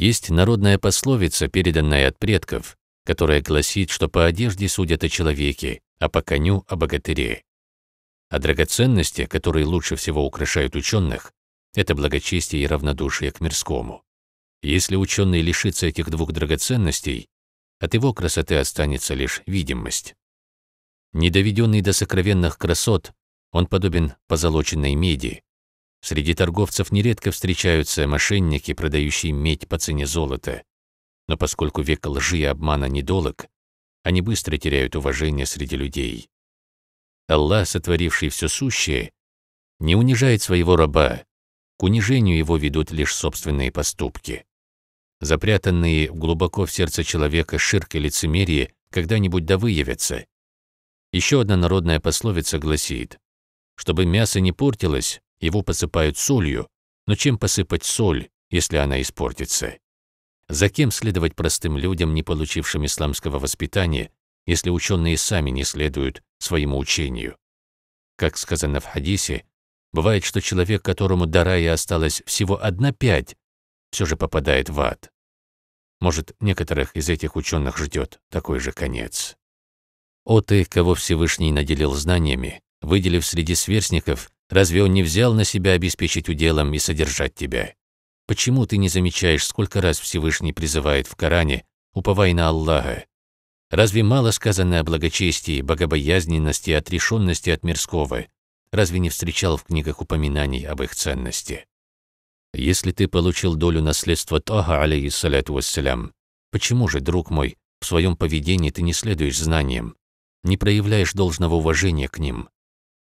Есть народная пословица, переданная от предков, которая гласит, что по одежде судят о человеке, а по коню — о богатыре. А драгоценности, которые лучше всего украшают ученых, это благочестие и равнодушие к мирскому. Если ученый лишится этих двух драгоценностей, от его красоты останется лишь видимость. Недоведенный до сокровенных красот, он подобен позолоченной меди, Среди торговцев нередко встречаются мошенники, продающие медь по цене золота. Но поскольку век лжи и обмана недолог, они быстро теряют уважение среди людей. Аллах, сотворивший все сущее, не унижает своего раба, к унижению его ведут лишь собственные поступки. Запрятанные глубоко в сердце человека ширк и лицемерие когда-нибудь да выявятся. Еще одна народная пословица гласит, чтобы мясо не портилось, его посыпают солью, но чем посыпать соль, если она испортится? За кем следовать простым людям, не получившим исламского воспитания, если ученые сами не следуют своему учению? Как сказано в хадисе, бывает, что человек, которому до рая осталось всего одна пять, все же попадает в ад. Может, некоторых из этих ученых ждет такой же конец. О ты, кого Всевышний наделил знаниями, выделив среди сверстников Разве он не взял на себя обеспечить уделом и содержать тебя? Почему ты не замечаешь, сколько раз Всевышний призывает в Коране «Уповай на Аллаха»? Разве мало сказано о благочестии, богобоязненности, отрешенности от мирского? Разве не встречал в книгах упоминаний об их ценности? Если ты получил долю наследства Тага, алейхиссаляту вассалям, почему же, друг мой, в своем поведении ты не следуешь знаниям, не проявляешь должного уважения к ним?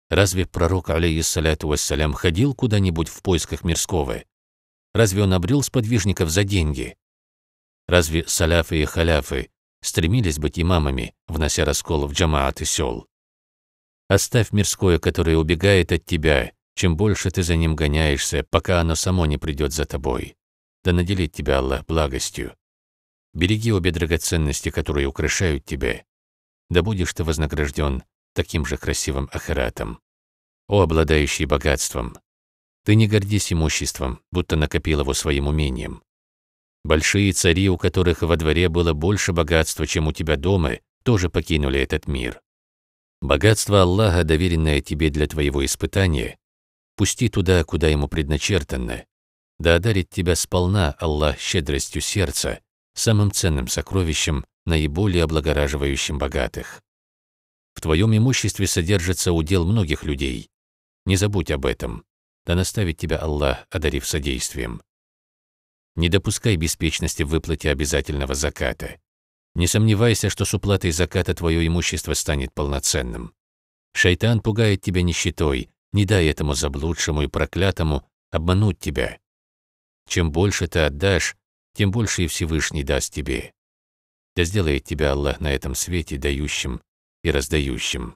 Разве пророк, алейхиссаляту вассалям, ходил куда-нибудь в поисках мирского? Разве он обрел сподвижников за деньги? Разве саляфы и халяфы стремились быть имамами, внося раскол в джамаат и сел? Оставь мирское, которое убегает от тебя, чем больше ты за ним гоняешься, пока оно само не придет за тобой. Да наделит тебя Аллах благостью. Береги обе драгоценности, которые украшают тебя. Да будешь ты вознагражден таким же красивым ахиратом. О, обладающий богатством! Ты не гордись имуществом, будто накопил его своим умением. Большие цари, у которых во дворе было больше богатства, чем у тебя дома, тоже покинули этот мир. Богатство Аллаха, доверенное тебе для твоего испытания, пусти туда, куда ему предначертано, да одарит тебя сполна Аллах щедростью сердца, самым ценным сокровищем, наиболее облагораживающим богатых твоем имуществе содержится удел многих людей. Не забудь об этом. Да наставит тебя Аллах, одарив содействием. Не допускай беспечности в выплате обязательного заката. Не сомневайся, что с уплатой заката твое имущество станет полноценным. Шайтан пугает тебя нищетой, не дай этому заблудшему и проклятому обмануть тебя. Чем больше ты отдашь, тем больше и Всевышний даст тебе. Да сделает тебя Аллах на этом свете дающим и раздающим.